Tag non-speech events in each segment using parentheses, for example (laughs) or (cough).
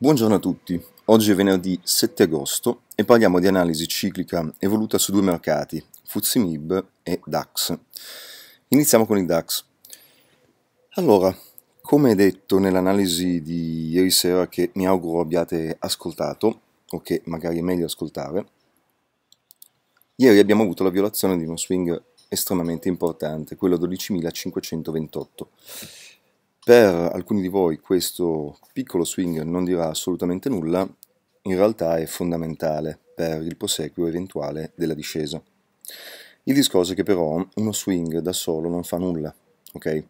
Buongiorno a tutti, oggi è venerdì 7 agosto e parliamo di analisi ciclica evoluta su due mercati, FTSE e DAX. Iniziamo con il DAX. Allora, come detto nell'analisi di ieri sera che mi auguro abbiate ascoltato, o che magari è meglio ascoltare, ieri abbiamo avuto la violazione di uno swing estremamente importante, quello 12.528 per alcuni di voi questo piccolo swing non dirà assolutamente nulla, in realtà è fondamentale per il proseguo eventuale della discesa. Il discorso è che però uno swing da solo non fa nulla, ok?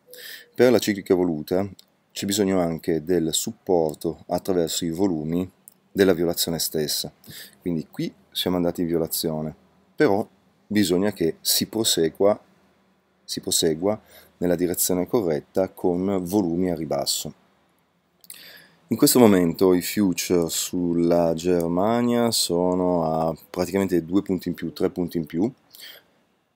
Per la ciclica voluta c'è bisogno anche del supporto attraverso i volumi della violazione stessa. Quindi qui siamo andati in violazione, però bisogna che si prosegua, si prosegua nella direzione corretta con volumi a ribasso. In questo momento i future sulla Germania sono a praticamente due punti in più, tre punti in più.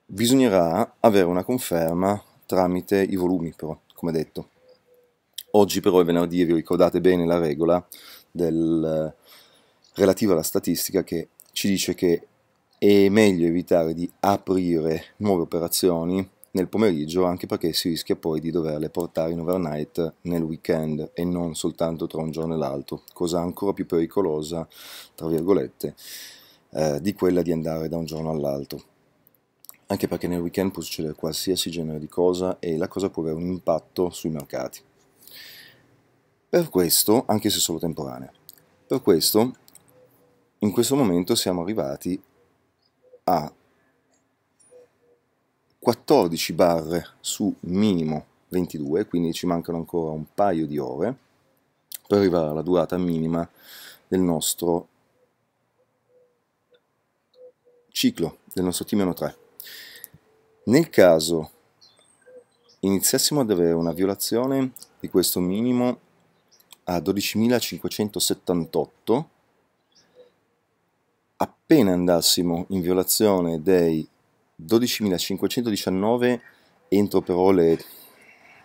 Bisognerà avere una conferma tramite i volumi, però, come detto. Oggi però è venerdì vi ricordate bene la regola del, relativa alla statistica che ci dice che è meglio evitare di aprire nuove operazioni nel pomeriggio, anche perché si rischia poi di doverle portare in overnight nel weekend e non soltanto tra un giorno e l'altro, cosa ancora più pericolosa, tra virgolette, eh, di quella di andare da un giorno all'altro. Anche perché nel weekend può succedere qualsiasi genere di cosa e la cosa può avere un impatto sui mercati. Per questo, anche se solo temporanea, per questo in questo momento siamo arrivati a 14 barre su minimo 22, quindi ci mancano ancora un paio di ore per arrivare alla durata minima del nostro ciclo, del nostro T-3. Nel caso iniziassimo ad avere una violazione di questo minimo a 12.578, appena andassimo in violazione dei 12.519 entro però le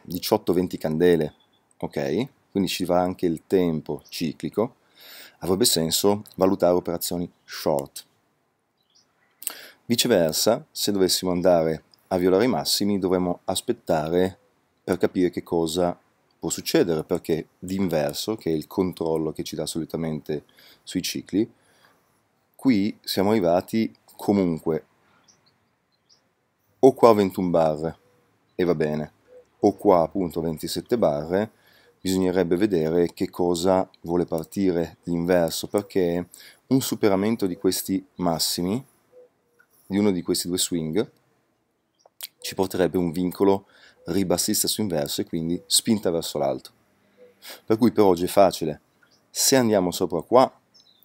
18-20 candele, ok? Quindi ci va anche il tempo ciclico. Avrebbe senso valutare operazioni short. Viceversa, se dovessimo andare a violare i massimi, dovremmo aspettare per capire che cosa può succedere, perché d'inverso, che è il controllo che ci dà solitamente sui cicli, qui siamo arrivati comunque o qua 21 barre e va bene, o qua appunto 27 barre, bisognerebbe vedere che cosa vuole partire l'inverso, perché un superamento di questi massimi, di uno di questi due swing, ci porterebbe un vincolo ribassista su inverso e quindi spinta verso l'alto. Per cui per oggi è facile, se andiamo sopra qua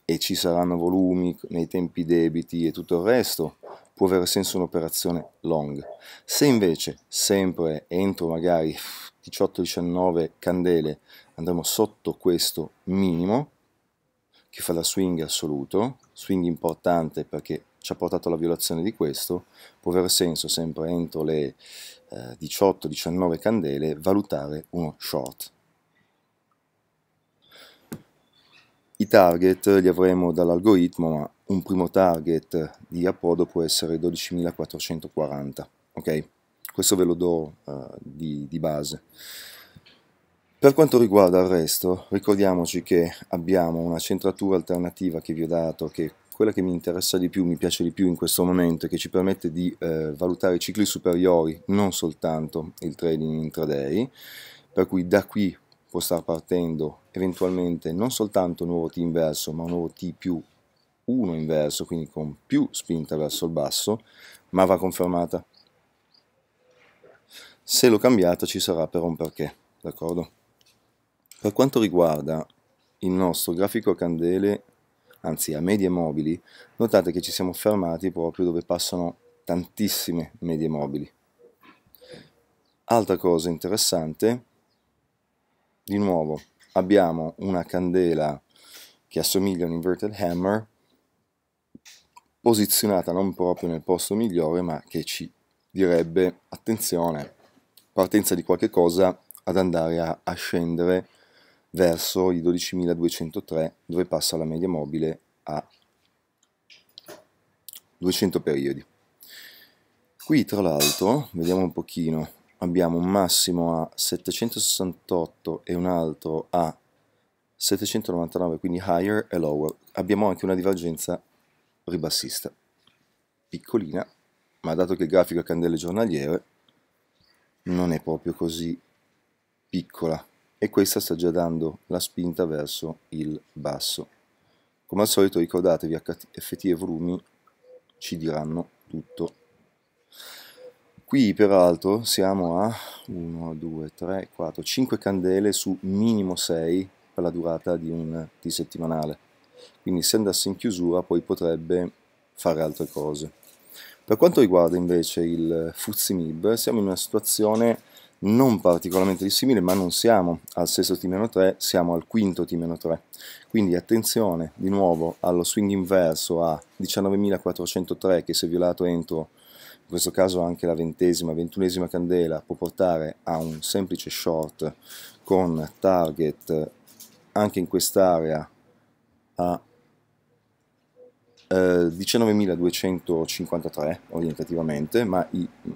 e ci saranno volumi nei tempi debiti e tutto il resto, può avere senso un'operazione long. Se invece sempre entro magari 18-19 candele andremo sotto questo minimo, che fa da swing assoluto, swing importante perché ci ha portato alla violazione di questo, può avere senso sempre entro le eh, 18-19 candele valutare uno short. I target li avremo dall'algoritmo, ma un primo target di approdo può essere 12.440, ok? Questo ve lo do uh, di, di base. Per quanto riguarda il resto, ricordiamoci che abbiamo una centratura alternativa che vi ho dato, che quella che mi interessa di più, mi piace di più in questo momento, che ci permette di eh, valutare i cicli superiori, non soltanto il trading intraday, per cui da qui può star partendo eventualmente non soltanto un nuovo T inverso, ma un nuovo T più 1 inverso, quindi con più spinta verso il basso, ma va confermata. Se l'ho cambiata ci sarà però un perché, d'accordo? Per quanto riguarda il nostro grafico a candele, anzi a medie mobili, notate che ci siamo fermati proprio dove passano tantissime medie mobili. Altra cosa interessante di nuovo abbiamo una candela che assomiglia a un inverted hammer posizionata non proprio nel posto migliore ma che ci direbbe attenzione partenza di qualche cosa ad andare a, a scendere verso i 12.203 dove passa la media mobile a 200 periodi qui tra l'altro vediamo un pochino abbiamo un massimo a 768 e un altro a 799, quindi higher e lower. Abbiamo anche una divergenza ribassista, piccolina, ma dato che il grafico a candele giornaliere, non è proprio così piccola e questa sta già dando la spinta verso il basso. Come al solito ricordatevi, FT e volumi ci diranno tutto. Qui peraltro siamo a 1, 2, 3, 4, 5 candele su minimo 6 per la durata di un T settimanale. Quindi se andasse in chiusura poi potrebbe fare altre cose. Per quanto riguarda invece il Fuzimib, siamo in una situazione non particolarmente dissimile, ma non siamo al sesto T-3, siamo al quinto T-3. Quindi attenzione di nuovo allo swing inverso a 19.403 che si è violato entro questo caso anche la ventesima, ventunesima candela può portare a un semplice short con target anche in quest'area a eh, 19.253 orientativamente, ma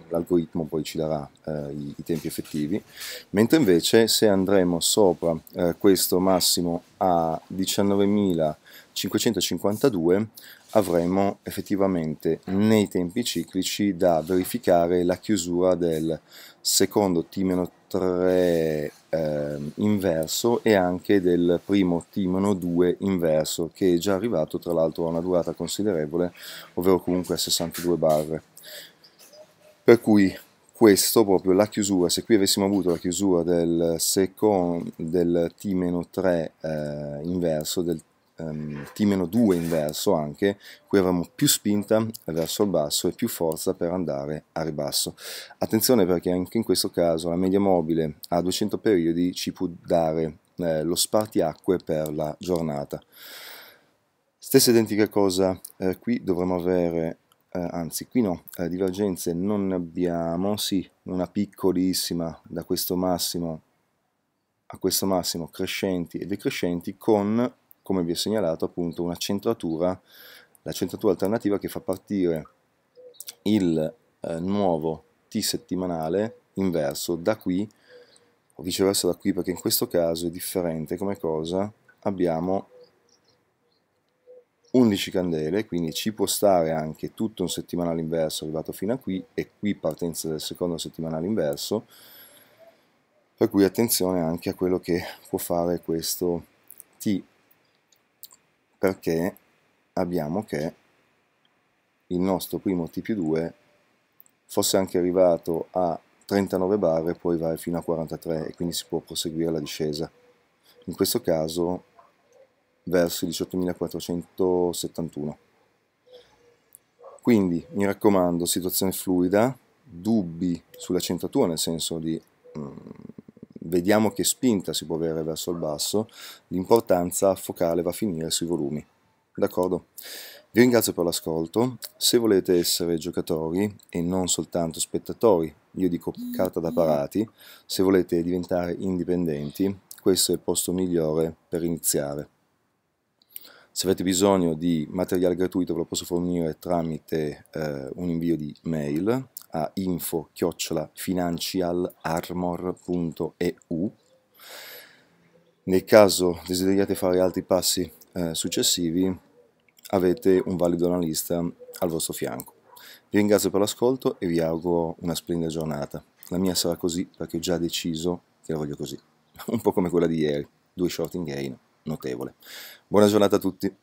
l'algoritmo poi ci darà eh, i, i, tempi effettivi, mentre invece se andremo sopra eh, questo massimo a 19.552 avremo effettivamente nei tempi ciclici da verificare la chiusura del secondo T-3 eh, inverso e anche del primo T-2 inverso che è già arrivato tra l'altro a una durata considerevole ovvero comunque a 62 barre per cui questo proprio la chiusura, se qui avessimo avuto la chiusura del, second, del T-3 eh, inverso, del ehm, T-2 inverso anche, qui avremo più spinta verso il basso e più forza per andare a ribasso. Attenzione perché anche in questo caso la media mobile a 200 periodi ci può dare eh, lo spartiacque per la giornata. Stessa identica cosa, eh, qui dovremmo avere, eh, anzi qui no, eh, divergenze non ne abbiamo, sì, una piccolissima da questo massimo a questo massimo, crescenti e decrescenti, con come vi ho segnalato appunto una centratura, la centratura alternativa che fa partire il eh, nuovo T settimanale inverso da qui o viceversa da qui perché in questo caso è differente come cosa abbiamo 11 candele quindi ci può stare anche tutto un settimanale inverso arrivato fino a qui e qui partenza del secondo settimanale inverso per cui attenzione anche a quello che può fare questo T perché abbiamo che il nostro primo T più 2 fosse anche arrivato a 39 bar e poi va fino a 43 e quindi si può proseguire la discesa. In questo caso verso i 18.471. Quindi mi raccomando, situazione fluida, dubbi sulla centratura nel senso di vediamo che spinta si può avere verso il basso, l'importanza focale va a finire sui volumi. D'accordo? Vi ringrazio per l'ascolto, se volete essere giocatori e non soltanto spettatori, io dico carta da parati, se volete diventare indipendenti, questo è il posto migliore per iniziare. Se avete bisogno di materiale gratuito ve lo posso fornire tramite eh, un invio di mail a info-financialarmor.eu. Nel caso desideriate fare altri passi eh, successivi, avete un valido analista al vostro fianco. Vi ringrazio per l'ascolto e vi auguro una splendida giornata. La mia sarà così perché ho già deciso che la voglio così. (laughs) Un po' come quella di ieri, due short in gain notevole. Buona giornata a tutti.